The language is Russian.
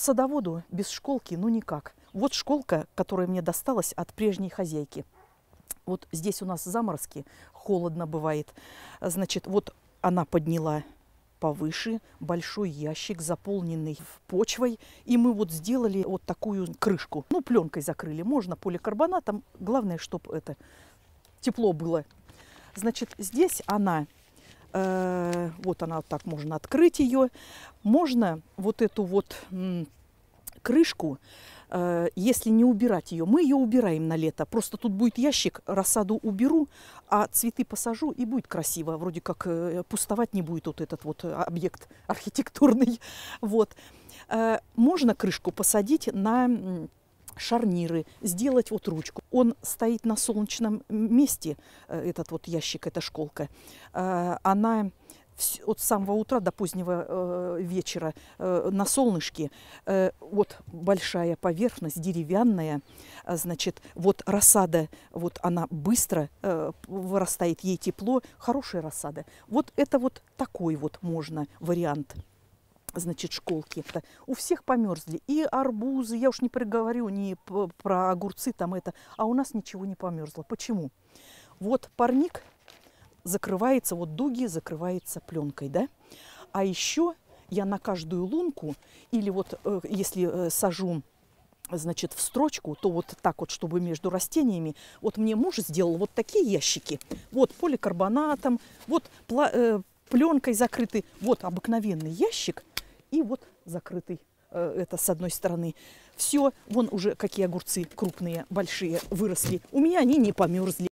садоводу без школки, ну никак. Вот школка, которая мне досталась от прежней хозяйки. Вот здесь у нас заморозки, холодно бывает. Значит, вот она подняла повыше большой ящик, заполненный почвой. И мы вот сделали вот такую крышку. Ну, пленкой закрыли. Можно поликарбонатом. Главное, чтобы это тепло было. Значит, здесь она э, вот она так, можно открыть ее. Можно вот эту вот крышку, э, если не убирать ее, мы ее убираем на лето. Просто тут будет ящик, рассаду уберу, а цветы посажу, и будет красиво. Вроде как э, пустовать не будет вот этот вот э, объект архитектурный. Вот. Можно крышку посадить на шарниры, сделать вот ручку. Он стоит на солнечном месте, этот вот ящик, эта школка. Она от самого утра до позднего э, вечера э, на солнышке. Э, вот большая поверхность, деревянная, а, значит, вот рассада, вот она быстро вырастает, ей тепло, хорошая рассада. Вот это вот такой вот можно вариант значит, школки. Это у всех померзли. И арбузы, я уж не приговорю ни про огурцы там это, а у нас ничего не померзло. Почему? Вот парник закрывается, вот дуги закрывается пленкой, да. А еще я на каждую лунку, или вот э, если э, сажу значит, в строчку, то вот так вот, чтобы между растениями. Вот мне муж сделал вот такие ящики. Вот поликарбонатом, вот э, пленкой закрытый, вот обыкновенный ящик и вот закрытый. Э, это с одной стороны. Все, вон уже какие огурцы крупные, большие выросли. У меня они не померзли.